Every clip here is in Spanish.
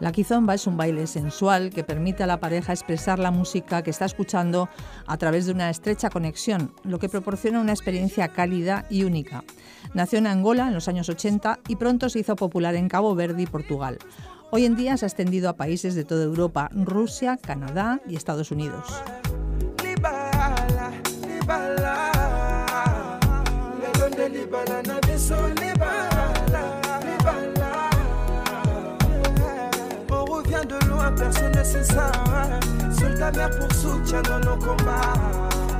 La kizomba es un baile sensual que permite a la pareja expresar la música que está escuchando a través de una estrecha conexión, lo que proporciona una experiencia cálida y única. Nació en Angola en los años 80 y pronto se hizo popular en Cabo Verde y Portugal. Hoy en día se ha extendido a países de toda Europa, Rusia, Canadá y Estados Unidos. c'est ça. Hein. Seule ta mère pour soutien dans nos combats.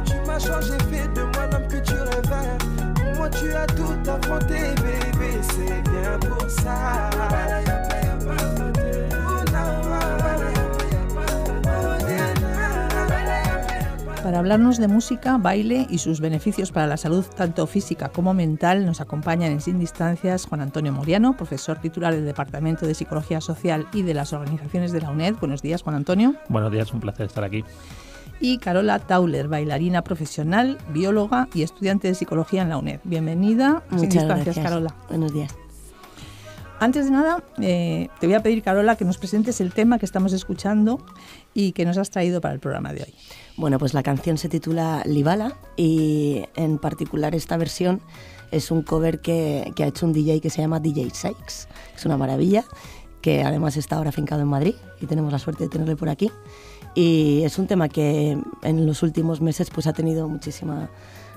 Tu m'as changé, fait de moi l'homme que tu rêvais. Pour moi, tu as tout affronté, bébé, c'est bien pour ça. Para hablarnos de música, baile y sus beneficios para la salud tanto física como mental, nos acompañan en Sin Distancias Juan Antonio Moriano, profesor titular del Departamento de Psicología Social y de las organizaciones de la UNED. Buenos días, Juan Antonio. Buenos días, un placer estar aquí. Y Carola Tauler, bailarina profesional, bióloga y estudiante de psicología en la UNED. Bienvenida a gracias. Carola. Buenos días. Antes de nada, eh, te voy a pedir, Carola, que nos presentes el tema que estamos escuchando y que nos has traído para el programa de hoy. Bueno, pues la canción se titula Libala y en particular esta versión es un cover que, que ha hecho un DJ que se llama DJ Sykes. Es una maravilla, que además está ahora afincado en Madrid y tenemos la suerte de tenerle por aquí. Y es un tema que en los últimos meses pues, ha tenido muchísima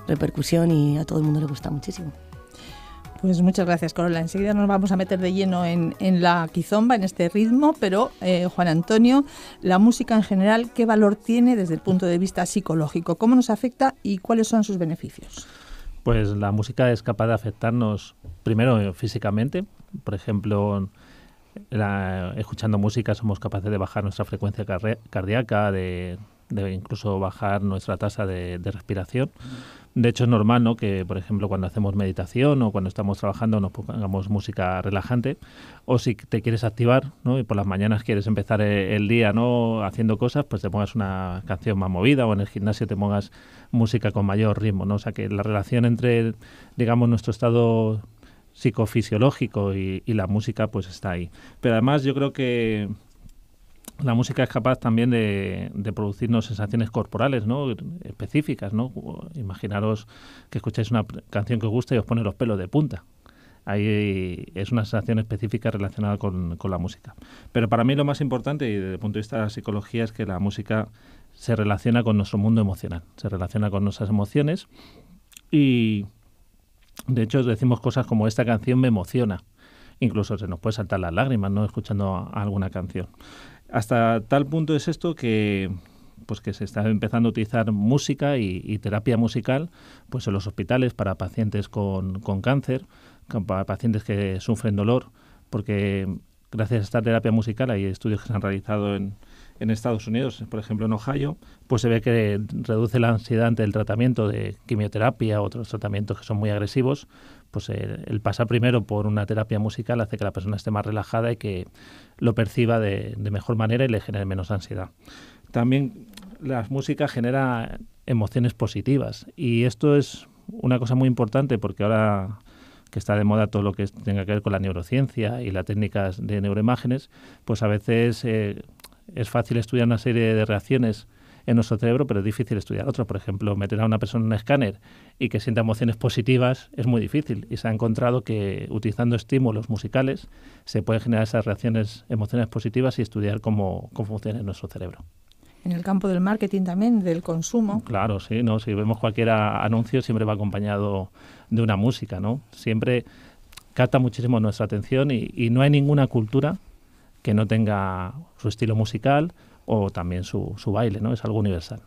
repercusión y a todo el mundo le gusta muchísimo. Pues muchas gracias, Corola. Enseguida nos vamos a meter de lleno en, la quizomba, en este ritmo, pero eh, Juan Antonio, la música en general, ¿qué valor tiene desde el punto de vista psicológico? ¿Cómo nos afecta y cuáles son sus beneficios? Pues la música es capaz de afectarnos primero eh, físicamente, por ejemplo, escuchando música somos capaces de bajar nuestra frecuencia cardíaca, de de incluso bajar nuestra tasa de, respiración. De hecho, es normal ¿no? que, por ejemplo, cuando hacemos meditación o cuando estamos trabajando nos pongamos música relajante. O si te quieres activar ¿no? y por las mañanas quieres empezar eh, el día ¿no? haciendo cosas, pues te pongas una canción más movida o en el gimnasio te pongas música con mayor ritmo. ¿no? O sea, que la relación entre, digamos, nuestro estado psicofisiológico y, y la música pues está ahí. Pero además yo creo que la música es capaz también de, producirnos sensaciones corporales, ¿no? Específicas, ¿no? Imaginaros que escucháis una canción que os gusta y os pone los pelos de punta. Ahí es una sensación específica relacionada con, la música. Pero para mí lo más importante, y desde el punto de vista de la psicología, es que la música se relaciona con nuestro mundo emocional, se relaciona con nuestras emociones y, de hecho, decimos cosas como esta canción me emociona incluso se nos puede saltar las lágrimas no escuchando alguna canción. Hasta tal punto es esto que pues que se está empezando a utilizar música y, terapia musical pues en los hospitales para pacientes con, cáncer, para pacientes que sufren dolor, porque gracias a esta terapia musical hay estudios que se han realizado en, en Estados Unidos, por ejemplo en Ohio, pues se ve que reduce la ansiedad ante el tratamiento de quimioterapia otros tratamientos que son muy agresivos, pues eh, el, pasar primero por una terapia musical hace que la persona esté más relajada y que lo perciba de, mejor manera y le genere menos ansiedad. También la música genera emociones positivas y esto es una cosa muy importante porque ahora que está de moda todo lo que tenga que ver con la neurociencia y las técnicas de neuroimágenes, pues a veces eh, es fácil estudiar una serie de reacciones en nuestro cerebro, pero es difícil estudiar otro. Por ejemplo, meter a una persona en un escáner y que sienta emociones positivas es muy difícil y se ha encontrado que utilizando estímulos musicales se pueden generar esas reacciones, emociones positivas y estudiar cómo, cómo funciona en nuestro cerebro. En el campo del marketing también, del consumo. Claro, sí, no, si vemos cualquier anuncio siempre va acompañado de una música, ¿no? Siempre capta muchísimo nuestra atención y, y no hay ninguna cultura que no tenga su estilo musical, o también su, baile, ¿no? Es algo universal.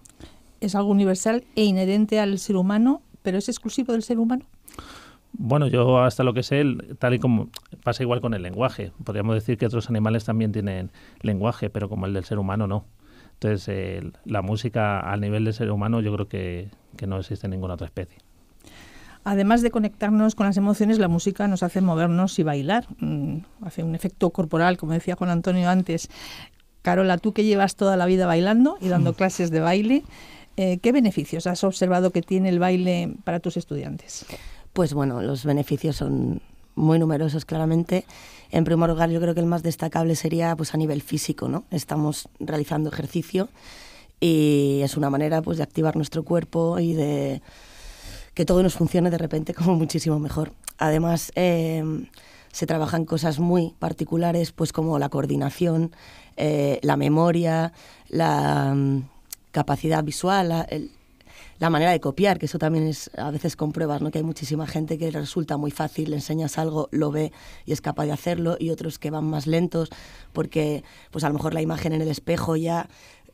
Es algo universal e inherente al ser humano, pero es exclusivo del ser humano. Bueno, yo hasta lo que sé, tal y como pasa igual con el lenguaje. Podríamos decir que otros animales también tienen lenguaje, pero como el del ser humano no. Entonces, la música al nivel del ser humano yo creo que, no existe en ninguna otra especie. Además de conectarnos con las emociones, la música nos hace movernos y bailar. Mm, hace un efecto corporal, como decía Juan Antonio antes. Carola, tú que llevas toda la vida bailando y dando mm. clases de baile, eh, ¿qué beneficios has observado que tiene el baile para tus estudiantes? Pues bueno, los beneficios son muy numerosos claramente. En primer lugar, yo creo que el más destacable sería pues a nivel físico, ¿no? Estamos realizando ejercicio y es una manera pues de activar nuestro cuerpo y de que todo nos funcione de repente como muchísimo mejor. Además, eh, se trabajan cosas muy particulares, pues como la coordinación, eh, la memoria, la mm, capacidad visual, la, manera de copiar, que eso también es a veces compruebas, ¿no? que hay muchísima gente que resulta muy fácil, le enseñas algo, lo ve y es capaz de hacerlo, y otros que van más lentos, porque pues a lo mejor la imagen en el espejo ya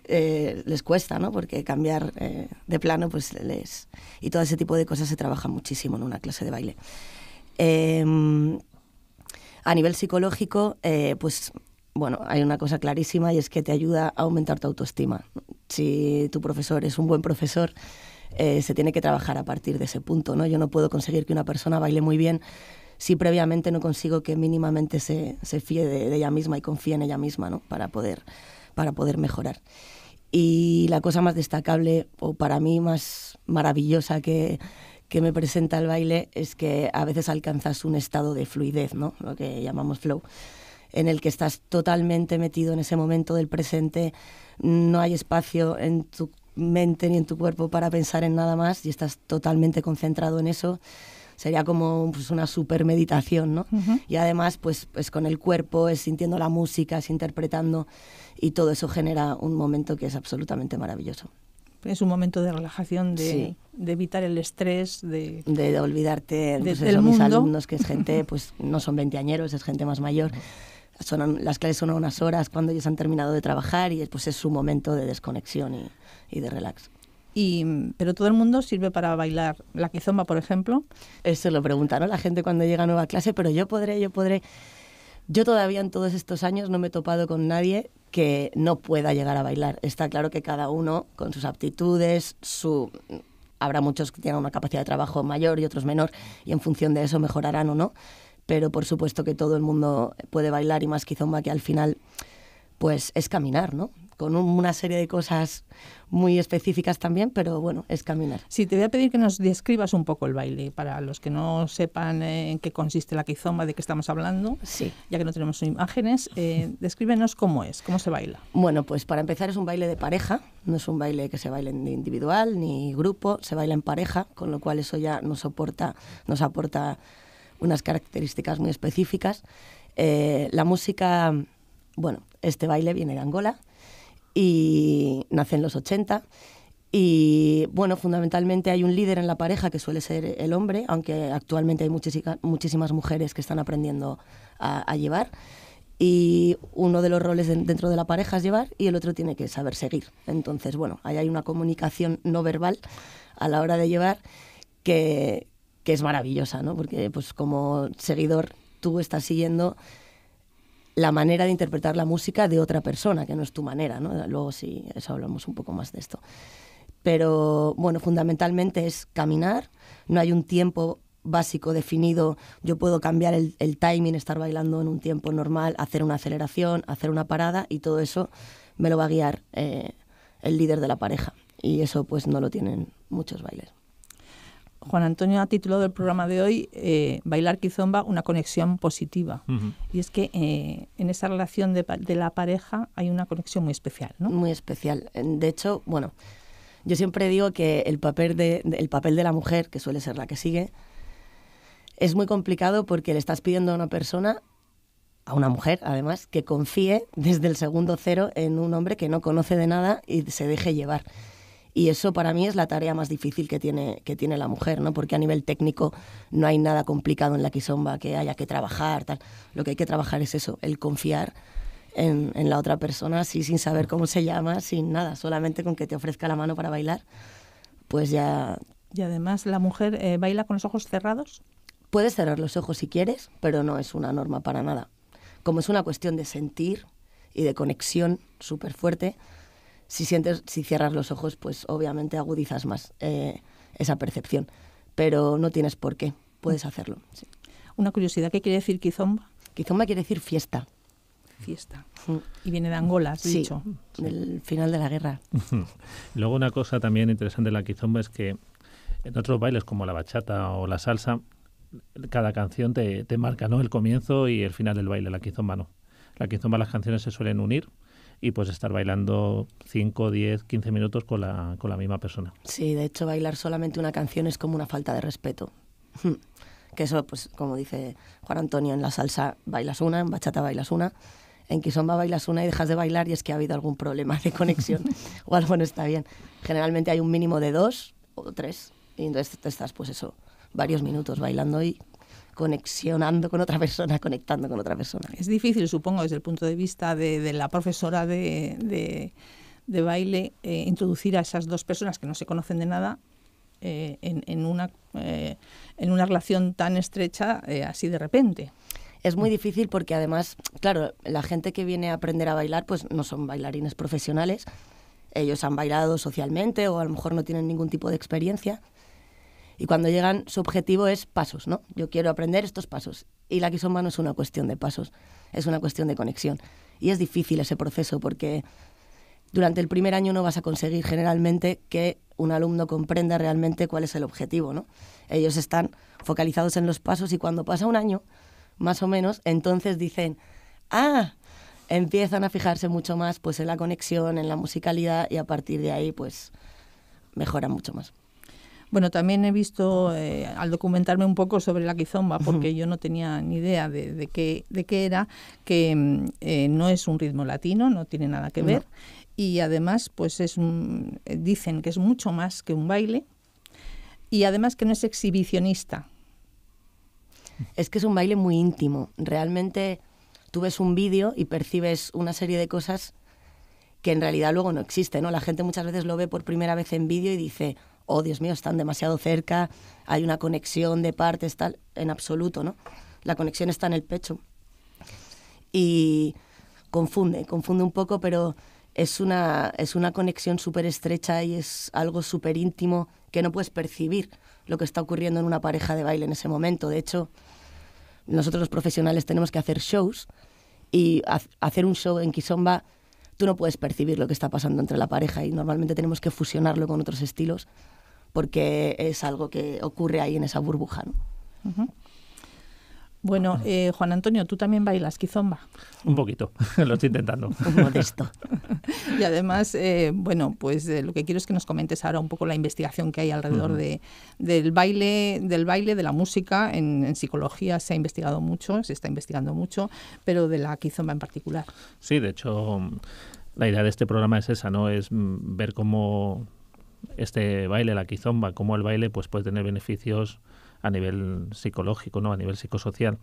eh, les cuesta, ¿no? porque cambiar eh, de plano, pues les... Y todo ese tipo de cosas se trabaja muchísimo en una clase de baile. Em, a nivel psicológico, eh, pues bueno, hay una cosa clarísima y es que te ayuda a aumentar tu autoestima. Si tu profesor es un buen profesor, eh, se tiene que trabajar a partir de ese punto, ¿no? Yo no puedo conseguir que una persona baile muy bien si previamente no consigo que mínimamente se, se fíe de, ella misma y confíe en ella misma, ¿no? Para poder, para poder mejorar. Y la cosa más destacable, o para mí más maravillosa que, que me presenta el baile es que a veces alcanzas un estado de fluidez, ¿no? lo que llamamos flow, en el que estás totalmente metido en ese momento del presente, no hay espacio en tu mente ni en tu cuerpo para pensar en nada más y estás totalmente concentrado en eso sería como pues, una super meditación, Y además, pues, pues con el cuerpo, es sintiendo la música, es interpretando y todo eso genera un momento que es absolutamente maravilloso es un momento de relajación, de, evitar el estrés, de, de olvidarte de, pues eso, mis alumnos, que es gente, pues no son veinteañeros, es gente más mayor. Son, las clases son unas horas cuando ellos han terminado de trabajar y después es su momento de desconexión y, de relax. Y, pero todo el mundo sirve para bailar la quizomba, por ejemplo. Eso lo preguntaron la gente cuando llega a nueva clase, pero yo podré, yo podré. Yo todavía en todos estos años no me he topado con nadie que no pueda llegar a bailar. Está claro que cada uno con sus aptitudes, su habrá muchos que tengan una capacidad de trabajo mayor y otros menor y en función de eso mejorarán o no, pero por supuesto que todo el mundo puede bailar y más quizomba que al final pues es caminar, ¿no? con una serie de cosas muy específicas también, pero bueno, es caminar. Sí, te voy a pedir que nos describas un poco el baile, para los que no sepan eh, en qué consiste la quizoma de qué estamos hablando, sí. ya que no tenemos imágenes, eh, descríbenos cómo es, cómo se baila. Bueno, pues para empezar es un baile de pareja, no es un baile que se baile ni individual ni grupo, se baila en pareja, con lo cual eso ya nos, soporta, nos aporta unas características muy específicas. Eh, la música, bueno, este baile viene de Angola, y nace en los 80. Y bueno, fundamentalmente hay un líder en la pareja que suele ser el hombre, aunque actualmente hay muchísimas mujeres que están aprendiendo a, llevar. Y uno de los roles dentro de la pareja es llevar y el otro tiene que saber seguir. Entonces, bueno, ahí hay una comunicación no verbal a la hora de llevar que, que es maravillosa, ¿no? Porque pues como seguidor tú estás siguiendo la manera de interpretar la música de otra persona, que no es tu manera, ¿no? Luego si eso hablamos un poco más de esto. Pero bueno, fundamentalmente es caminar, no hay un tiempo básico definido, yo puedo cambiar el, timing, estar bailando en un tiempo normal, hacer una aceleración, hacer una parada y todo eso me lo va a guiar eh, el líder de la pareja. Y eso pues no lo tienen muchos bailes. Juan Antonio ha titulado el programa de hoy eh, Bailar Kizomba, una conexión positiva. Y es que eh, en esa relación de, la pareja hay una conexión muy especial, ¿no? Muy especial. Eh, de hecho, bueno, yo siempre digo que el papel de la mujer, que suele ser la que sigue, es muy complicado porque le estás pidiendo a una persona, a una mujer además, que confíe desde el segundo cero en un hombre que no conoce de nada y se deje llevar. Y eso para mí es la tarea más difícil que tiene, que tiene la mujer, ¿no? porque a nivel técnico no hay nada complicado en la quizomba que haya que trabajar. Tal. Lo que hay que trabajar es eso, el confiar en, la otra persona, sin saber cómo se llama, sin nada, solamente con que te ofrezca la mano para bailar, pues ya... Y además, ¿la mujer eh, baila con los ojos cerrados? Puedes cerrar los ojos si quieres, pero no es una norma para nada. Como es una cuestión de sentir y de conexión súper fuerte, si, sientes, si cierras los ojos, pues obviamente agudizas más eh, esa percepción. Pero no tienes por qué, puedes mm. hacerlo. Una curiosidad, ¿qué quiere decir kizomba? Kizomba quiere decir fiesta. Fiesta. Mm. Y viene de Angola, sí, dicho. Mm, del final de la guerra. Luego una cosa también interesante de la kizomba es que en otros bailes como la bachata o la salsa, cada canción te, marca ¿no? el comienzo y el final del baile, la kizomba no. La kizomba las canciones se suelen unir y pues estar bailando 5, 10, 15 minutos con la, con la misma persona. Sí, de hecho bailar solamente una canción es como una falta de respeto. que eso, pues como dice Juan Antonio, en la salsa bailas una, en bachata bailas una, en Quisomba bailas una y dejas de bailar y es que ha habido algún problema de conexión o algo no está bien. Generalmente hay un mínimo de dos o tres y entonces te estás pues eso, varios minutos bailando y conexionando con otra persona, conectando con otra persona. Es difícil, supongo, desde el punto de vista de, la profesora de, de, baile, eh, introducir a esas dos personas que no se conocen de nada eh, en, en, una, eh, en una relación tan estrecha así de repente. Es muy difícil porque además, claro, la gente que viene a aprender a bailar pues no son bailarines profesionales, ellos han bailado socialmente o a lo mejor no tienen ningún tipo de experiencia y cuando llegan, su objetivo es pasos, ¿no? Yo quiero aprender estos pasos. Y la quizomba no es una cuestión de pasos, es una cuestión de conexión. Y es difícil ese proceso porque durante el primer año no vas a conseguir generalmente que un alumno comprenda realmente cuál es el objetivo, ¿no? Ellos están focalizados en los pasos y cuando pasa un año, más o menos, entonces dicen, ah, empiezan a fijarse mucho más pues en la conexión, en la musicalidad y a partir de ahí pues mejora mucho más. Bueno, también he visto, eh, al documentarme un poco sobre la quizomba, porque yo no tenía ni idea de, de, qué, de qué era, que mm, eh, no es un ritmo latino, no tiene nada que ver. Y además, pues es eh, dicen que es mucho más que un baile y además que no es exhibicionista. Es que es un baile muy íntimo. Realmente tú ves un vídeo y percibes una serie de cosas que en realidad luego no existen. ¿no? La gente muchas veces lo ve por primera vez en vídeo y dice, oh Dios mío, están demasiado cerca, hay una conexión de partes, tal, en absoluto, ¿no? La conexión está en el pecho. Y confunde, confunde un poco, pero es una, es una conexión súper estrecha y es algo súper íntimo que no puedes percibir lo que está ocurriendo en una pareja de baile en ese momento. De hecho, nosotros los profesionales tenemos que hacer shows y hacer un show en Kizomba tú no puedes percibir lo que está pasando entre la pareja y normalmente tenemos que fusionarlo con otros estilos porque es algo que ocurre ahí en esa burbuja. ¿no? Bueno, eh, Juan Antonio, tú también bailas quizomba. Un poquito, lo estoy intentando. Modesto. y además, eh, bueno, pues eh, lo que quiero es que nos comentes ahora un poco la investigación que hay alrededor de, del baile, del baile, de la música. En, en, psicología se ha investigado mucho, se está investigando mucho, pero de la quizomba en particular. Sí, de hecho, la idea de este programa es esa, ¿no? Es mm, ver cómo este baile, la quizomba, como el baile, pues puede tener beneficios a nivel psicológico, ¿no? a nivel psicosocial.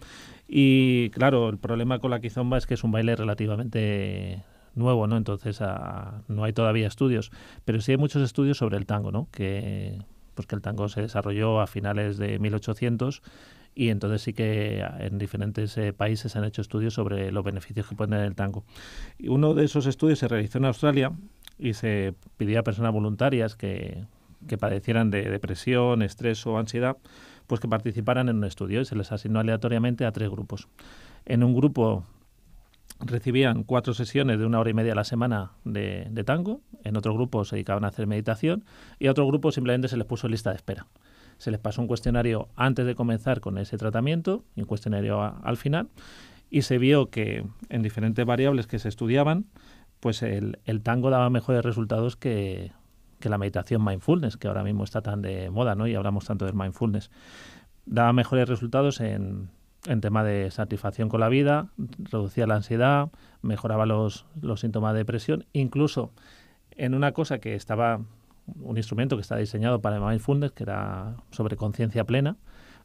Y claro, el problema con la quizomba es que es un baile relativamente nuevo, ¿no? Entonces ah, no hay todavía estudios, pero sí hay muchos estudios sobre el tango, ¿no? Que pues el tango se desarrolló a finales de 1800 y entonces sí que en diferentes eh, países países han hecho estudios sobre los beneficios que puede tener el tango. Y uno de esos estudios se realizó en Australia y se pedía a personas voluntarias que, padecieran de depresión, estrés o ansiedad, pues que participaran en un estudio y se les asignó aleatoriamente a tres grupos. En un grupo recibían cuatro sesiones de una hora y media a la semana de, tango, en otro grupo se dedicaban a hacer meditación y a otro grupo simplemente se les puso lista de espera. Se les pasó un cuestionario antes de comenzar con ese tratamiento y un cuestionario al final y se vio que en diferentes variables que se estudiaban pues el, tango daba mejores resultados que, la meditación mindfulness, que ahora mismo está tan de moda, Y hablamos tanto del mindfulness. Daba mejores resultados en, en tema de satisfacción con la vida, reducía la ansiedad, mejoraba los, síntomas de depresión, incluso en una cosa que estaba, un instrumento que está diseñado para el mindfulness, que era sobre conciencia plena,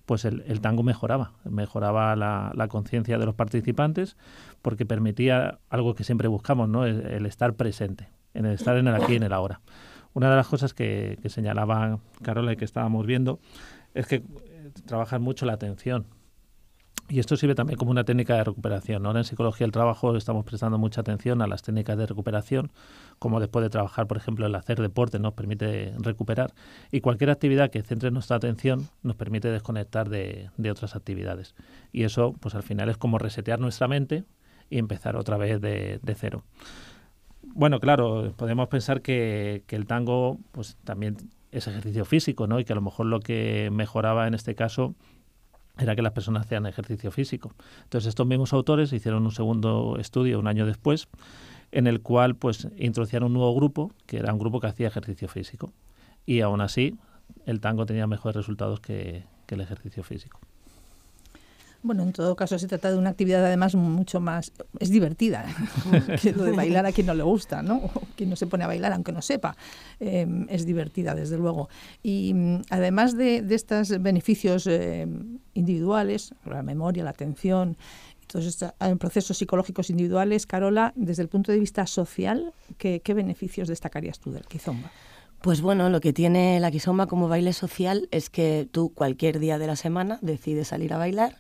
pues el, tango mejoraba, mejoraba la, conciencia de los participantes porque permitía algo que siempre buscamos, ¿no? el, estar presente, en el estar en el aquí y en el ahora. Una de las cosas que, que señalaba Carola y que estábamos viendo es que eh, trabajan mucho la atención, y esto sirve también como una técnica de recuperación. Ahora en psicología del trabajo estamos prestando mucha atención a las técnicas de recuperación, como después de trabajar, por ejemplo, el hacer deporte nos permite recuperar. Y cualquier actividad que centre nuestra atención nos permite desconectar de, otras actividades. Y eso, pues al final es como resetear nuestra mente y empezar otra vez de, cero. Bueno, claro, podemos pensar que, que el tango pues también es ejercicio físico, ¿no? Y que a lo mejor lo que mejoraba en este caso era que las personas hacían ejercicio físico. Entonces estos mismos autores hicieron un segundo estudio un año después en el cual pues introducían un nuevo grupo, que era un grupo que hacía ejercicio físico. Y aún así el tango tenía mejores resultados que el ejercicio físico. Bueno, en todo caso se trata de una actividad además mucho más... es divertida que lo de bailar a quien no le gusta, ¿no? quien no se pone a bailar aunque no sepa. Em, es divertida, desde luego. Y mm, además de, estos beneficios eh, individuales, la memoria, la atención, todos estos ah, procesos psicológicos individuales, Carola, desde el punto de vista social, ¿qué, beneficios destacarías tú del Kizomba? Pues bueno, lo que tiene la Kizomba como baile social es que tú cualquier día de la semana decides salir a bailar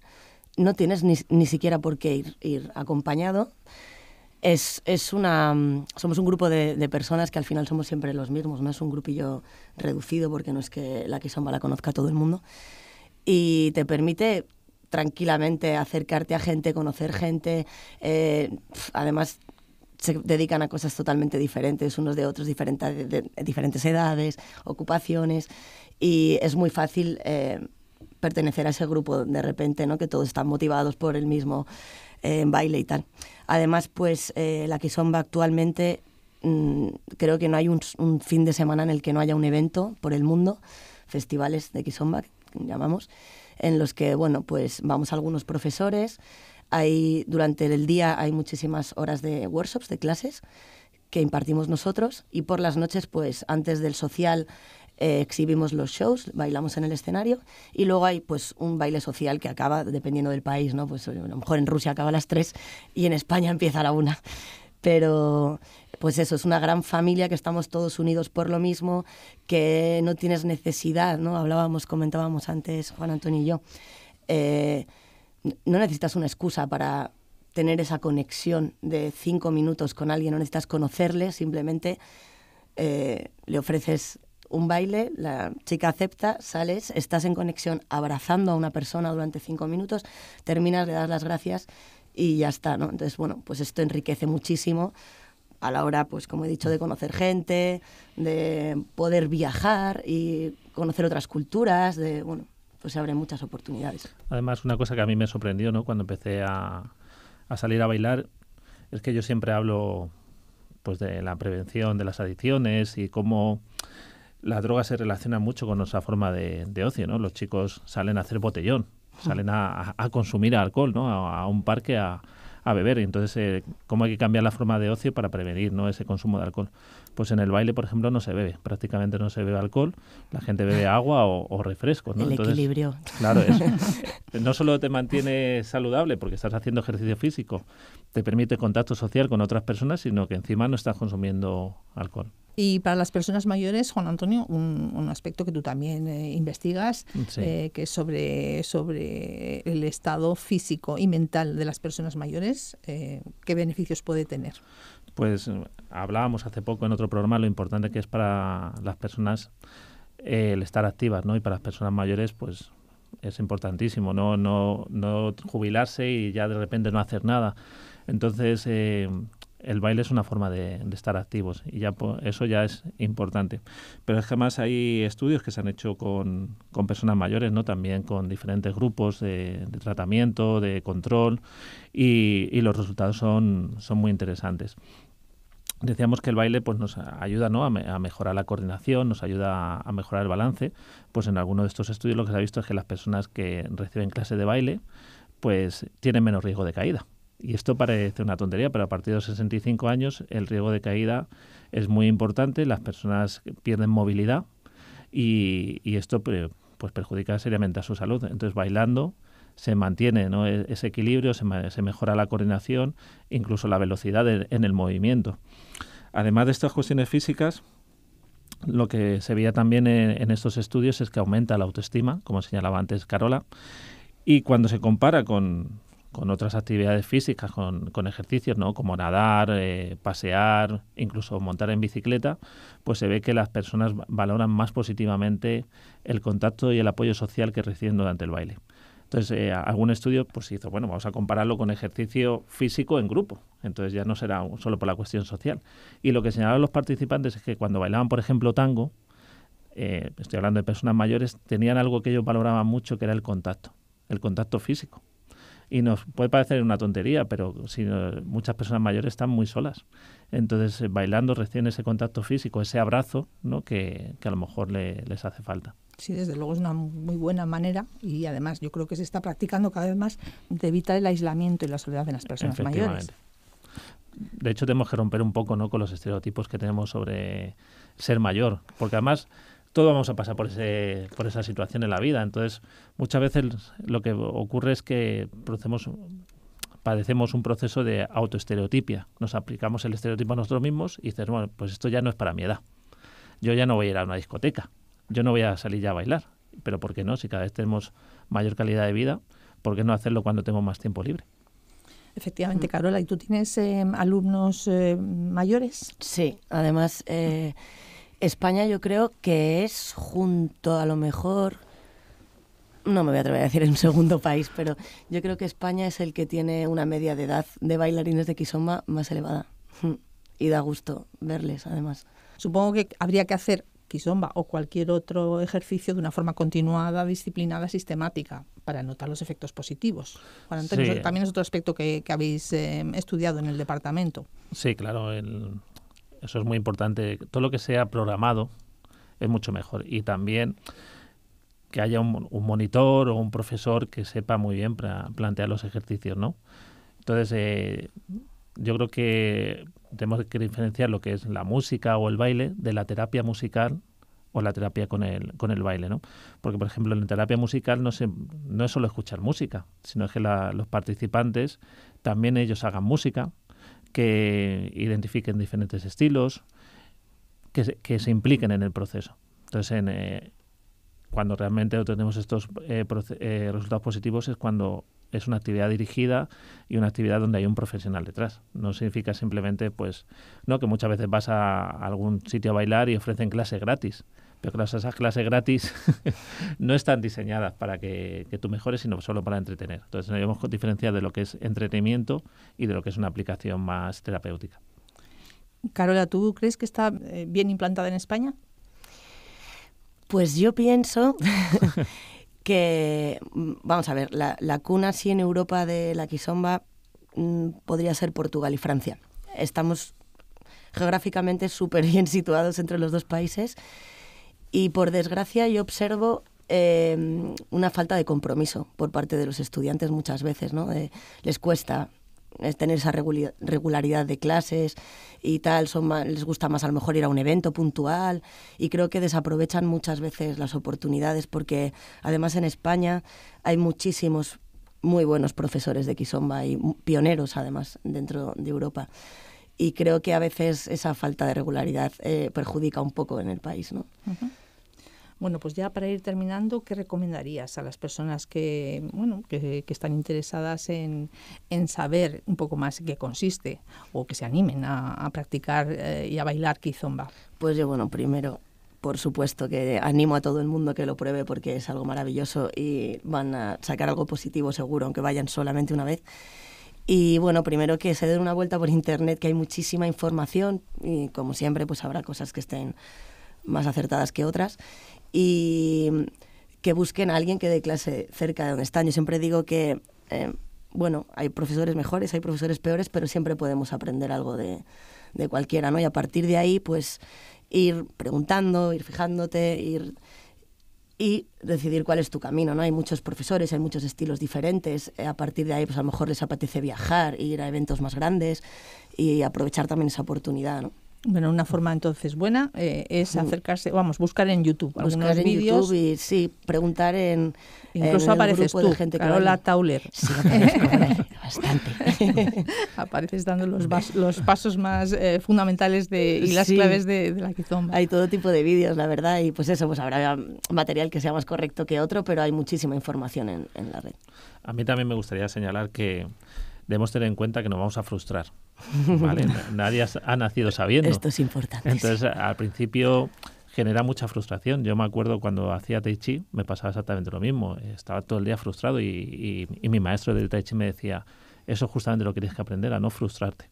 no tienes ni, siquiera por qué ir, acompañado. Es, una, somos un grupo de, personas que al final somos siempre los mismos, no es un grupillo reducido porque no es que la Kisomba la conozca todo el mundo. Y te permite tranquilamente acercarte a gente, conocer gente. Eh, además, se dedican a cosas totalmente diferentes, unos de otros, diferentes, de, diferentes edades, ocupaciones. Y es muy fácil... Eh, pertenecer a ese grupo de repente, ¿no? Que todos están motivados por el mismo eh, baile y tal. Además, pues eh, la Kizomba actualmente mm, creo que no hay un, fin de semana en el que no haya un evento por el mundo, festivales de Kizomba, llamamos, en los que, bueno, pues vamos algunos profesores, hay, durante el día hay muchísimas horas de workshops, de clases, que impartimos nosotros y por las noches, pues antes del social eh, exhibimos los shows, bailamos en el escenario y luego hay pues un baile social que acaba dependiendo del país, ¿no? Pues a lo mejor en Rusia acaba a las tres y en España empieza a la 1. Pero pues eso, es una gran familia que estamos todos unidos por lo mismo, que no tienes necesidad, ¿no? Hablábamos, comentábamos antes Juan Antonio y yo. Eh, no necesitas una excusa para tener esa conexión de cinco minutos con alguien, no necesitas conocerle, simplemente eh, le ofreces un baile, la chica acepta, sales, estás en conexión abrazando a una persona durante cinco minutos, terminas, le das las gracias y ya está, ¿no? Entonces, bueno, pues esto enriquece muchísimo a la hora, pues como he dicho, de conocer gente, de poder viajar y conocer otras culturas, de, bueno, pues se abren muchas oportunidades. Además, una cosa que a mí me sorprendió, ¿no? Cuando empecé a, a salir a bailar, es que yo siempre hablo pues de la prevención de las adicciones y cómo la droga se relaciona mucho con nuestra forma de, ocio, ¿no? Los chicos salen a hacer botellón, salen a, consumir alcohol, ¿no? A, un parque a, a beber. Entonces, eh, ¿cómo hay que cambiar la forma de ocio para prevenir ese consumo de alcohol? pues en el baile, por ejemplo, no se bebe, prácticamente no se bebe alcohol, la gente bebe agua o, refresco refrescos. El equilibrio. Claro, eso. no solo te mantiene saludable porque estás haciendo ejercicio físico, te permite contacto social con otras personas, sino que encima no estás consumiendo alcohol. Y para las personas mayores, Juan Antonio, un, aspecto que tú también eh, investigas, eh, que es sobre, sobre el estado físico y mental de las personas mayores, eh, ¿qué beneficios puede tener? pues hablábamos hace poco en otro programa lo importante que es para las personas eh, el estar activas, ¿no? Y para las personas mayores, pues es importantísimo, ¿no? No, no jubilarse y ya de repente no hacer nada. Entonces, eh, el baile es una forma de, estar activos y ya eso ya es importante. Pero es que además hay estudios que se han hecho con, personas mayores, ¿no? También con diferentes grupos de, tratamiento, de control y, los resultados son, muy interesantes decíamos que el baile pues nos ayuda a, mejorar la coordinación, nos ayuda a, mejorar el balance. Pues en alguno de estos estudios lo que se ha visto es que las personas que reciben clase de baile pues tienen menos riesgo de caída. Y esto parece una tontería, pero a partir de los 65 años el riesgo de caída es muy importante, las personas pierden movilidad y, esto pues perjudica seriamente a su salud. Entonces bailando se mantiene e, ese equilibrio, se, mejora la coordinación, incluso la velocidad en el movimiento. Además de estas cuestiones físicas, lo que se veía también en, estos estudios es que aumenta la autoestima, como señalaba antes Carola, y cuando se compara con, con otras actividades físicas, con, ejercicios, ¿no? Como nadar, eh, pasear, incluso montar en bicicleta, pues se ve que las personas valoran más positivamente el contacto y el apoyo social que reciben durante el baile. Entonces, eh, algún estudio pues hizo, bueno, vamos a compararlo con ejercicio físico en grupo. Entonces ya no será solo por la cuestión social. Y lo que señalaban los participantes es que cuando bailaban, por ejemplo, tango, eh, estoy hablando de personas mayores, tenían algo que ellos valoraban mucho, que era el contacto, el contacto físico. Y nos puede parecer una tontería, pero si, muchas personas mayores están muy solas. Entonces, eh, bailando recién ese contacto físico, ese abrazo, ¿no? que, a lo mejor les hace falta. Sí, desde luego es una muy buena manera y además yo creo que se está practicando cada vez más de evitar el aislamiento y la soledad de las personas mayores. De hecho, tenemos que romper un poco ¿no? con los estereotipos que tenemos sobre ser mayor, porque además todos vamos a pasar por, ese, por esa situación en la vida. Entonces, muchas veces lo que ocurre es que producemos, padecemos un proceso de autoestereotipia. Nos aplicamos el estereotipo a nosotros mismos y dices, bueno, pues esto ya no es para mi edad. Yo ya no voy a ir a una discoteca. Yo no voy a salir ya a bailar. Pero ¿por qué no? Si cada vez tenemos mayor calidad de vida, ¿por qué no hacerlo cuando tengo más tiempo libre? Efectivamente, mm. Carola, ¿y tú tienes eh, alumnos eh, mayores? Sí, además... Eh, España yo creo que es junto a lo mejor, no me voy a atrever a decir en segundo país, pero yo creo que España es el que tiene una media de edad de bailarines de Kizomba más elevada. Y da gusto verles, además. Supongo que habría que hacer Kizomba o cualquier otro ejercicio de una forma continuada, disciplinada, sistemática, para notar los efectos positivos. Juan Antonio, también es otro aspecto que, habéis eh, estudiado en el departamento. Sí, claro. El, eso es muy importante. Todo lo que sea programado es mucho mejor. Y también que haya un, monitor o un profesor que sepa muy bien plantear los ejercicios, ¿no? Entonces, eh, yo creo que tenemos que diferenciar lo que es la música o el baile de la terapia musical o la terapia con el, con el baile, ¿no? Porque, por ejemplo, en la terapia musical no, se, no es solo escuchar música, sino es que los participantes también ellos hagan música, que identifiquen diferentes estilos, que se, impliquen en el proceso. Entonces, eh, cuando realmente obtenemos estos eh, eh, resultados positivos es cuando es una actividad dirigida y una actividad donde hay un profesional detrás. No significa simplemente, pues, no que muchas veces vas a algún sitio a bailar y ofrecen clases gratis pero esas clases gratis no están diseñadas para que, que, tú mejores, sino solo para entretener. Entonces, nos debemos diferenciar de lo que es entretenimiento y de lo que es una aplicación más terapéutica. Carola, ¿tú crees que está eh, bien implantada en España? Pues yo pienso que, mm, vamos a ver, la, la cuna sí en Europa de la quizomba mm, podría ser Portugal y Francia. Estamos geográficamente súper bien situados entre los dos países y por desgracia yo observo em, una falta de compromiso por parte de los estudiantes muchas veces, ¿no? Eh, les cuesta eh, tener esa regularidad de clases y tal, son les gusta más a lo mejor ir a un evento puntual y creo que desaprovechan muchas veces las oportunidades porque además en España hay muchísimos muy buenos profesores de Kizomba y pioneros además dentro de Europa y creo que a veces esa falta de regularidad eh, perjudica un poco en el país, ¿no? Bueno, pues ya para ir terminando, ¿qué recomendarías a las personas que, bueno, que, están interesadas en, en, saber un poco más qué consiste o que se animen a, a practicar eh, y a bailar kizomba? Pues yo, bueno, primero por supuesto que animo a todo el mundo que lo pruebe porque es algo maravilloso y van a sacar algo positivo seguro, aunque vayan solamente una vez. Y bueno, primero que se den una vuelta por internet, que hay muchísima información y como siempre, pues habrá cosas que estén más acertadas que otras y que busquen a alguien que dé clase cerca de donde están. Yo siempre digo que, eh, bueno, hay profesores mejores, hay profesores peores, pero siempre podemos aprender algo de, de cualquiera, ¿no? Y a partir de ahí, pues, ir preguntando, ir fijándote, ir y decidir cuál es tu camino, ¿no? Hay muchos profesores, hay muchos estilos diferentes. Eh, a partir de ahí, pues a lo mejor les apetece viajar, ir a eventos más grandes y aprovechar también esa oportunidad, ¿no? Bueno, una forma entonces buena eh, es acercarse, vamos, buscar en YouTube buscar en YouTube y sí, preguntar en. Incluso apareces tú, de Tauler. Sí, bastante. apareces dando los, los pasos más eh, fundamentales de, y las claves de, de, la quizomba. Hay todo tipo de vídeos, la verdad, y pues eso, pues habrá material que sea más correcto que otro, pero hay muchísima información en, en la red. A mí también me gustaría señalar que debemos tener en cuenta que nos vamos a frustrar. Nadie ha nacido sabiendo. Esto es importante. Entonces, al principio genera mucha frustración. Yo me acuerdo cuando hacía Tai Chi, me pasaba exactamente lo mismo. Estaba todo el día frustrado y, y mi maestro del Tai Chi me decía, eso es justamente lo que tienes que aprender, a no frustrarte.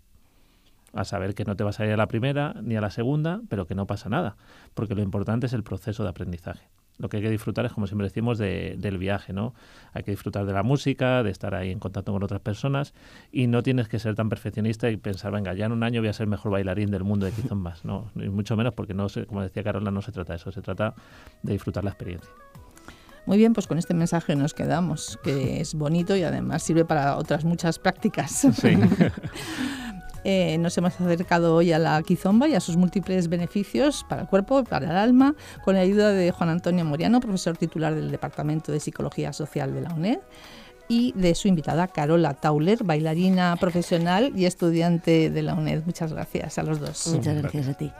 A saber que no te vas a ir a la primera ni a la segunda, pero que no pasa nada, porque lo importante es el proceso de aprendizaje lo que hay que disfrutar es, como siempre decimos, de, del viaje, ¿no? Hay que disfrutar de la música, de estar ahí en contacto con otras personas y no tienes que ser tan perfeccionista y pensar, venga, ya en un año voy a ser mejor bailarín del mundo de quizás más, ¿no? mucho menos porque, no se, como decía Carola, no se trata de eso, se trata de disfrutar la experiencia. Muy bien, pues con este mensaje nos quedamos, que es bonito y además sirve para otras muchas prácticas. Sí. Eh, nos hemos acercado hoy a la quizomba y a sus múltiples beneficios para el cuerpo, para el alma, con la ayuda de Juan Antonio Moriano, profesor titular del Departamento de Psicología Social de la UNED y de su invitada Carola Tauler, bailarina profesional y estudiante de la UNED. Muchas gracias a los dos. Muchas gracias a ti.